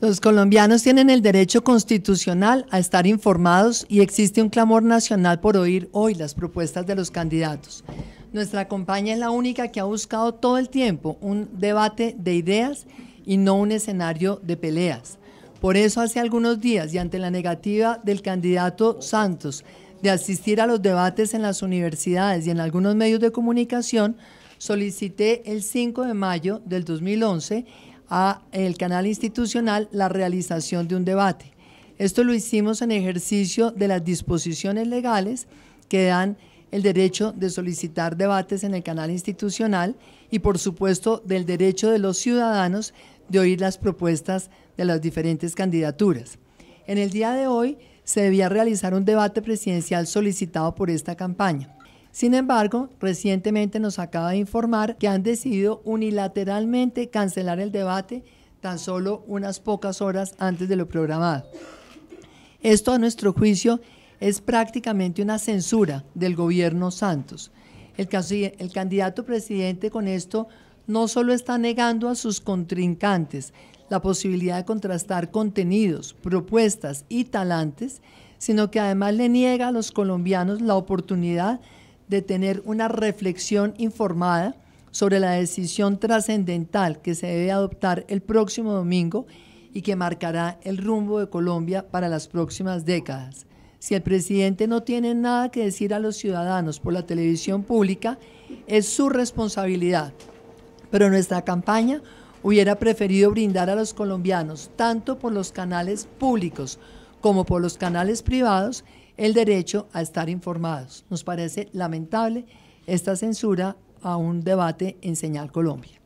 Los colombianos tienen el derecho constitucional a estar informados y existe un clamor nacional por oír hoy las propuestas de los candidatos. Nuestra compañía es la única que ha buscado todo el tiempo un debate de ideas y no un escenario de peleas. Por eso hace algunos días y ante la negativa del candidato Santos de asistir a los debates en las universidades y en algunos medios de comunicación, solicité el 5 de mayo del 2011 a el canal institucional la realización de un debate. Esto lo hicimos en ejercicio de las disposiciones legales que dan el derecho de solicitar debates en el canal institucional y por supuesto del derecho de los ciudadanos de oír las propuestas de las diferentes candidaturas. En el día de hoy se debía realizar un debate presidencial solicitado por esta campaña. Sin embargo, recientemente nos acaba de informar que han decidido unilateralmente cancelar el debate tan solo unas pocas horas antes de lo programado. Esto a nuestro juicio es prácticamente una censura del gobierno Santos. El, el candidato presidente con esto no solo está negando a sus contrincantes la posibilidad de contrastar contenidos, propuestas y talantes, sino que además le niega a los colombianos la oportunidad de tener una reflexión informada sobre la decisión trascendental que se debe adoptar el próximo domingo y que marcará el rumbo de Colombia para las próximas décadas. Si el presidente no tiene nada que decir a los ciudadanos por la televisión pública, es su responsabilidad pero nuestra campaña hubiera preferido brindar a los colombianos, tanto por los canales públicos como por los canales privados, el derecho a estar informados. Nos parece lamentable esta censura a un debate en Señal Colombia.